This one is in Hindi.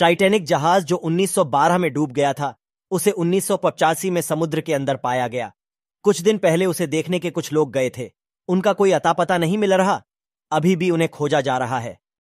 टाइटेनिक जहाज जो 1912 में डूब गया था उसे उन्नीस में समुद्र के अंदर पाया गया कुछ दिन पहले उसे देखने के कुछ लोग गए थे उनका कोई अतापता नहीं मिल रहा अभी भी उन्हें खोजा जा रहा है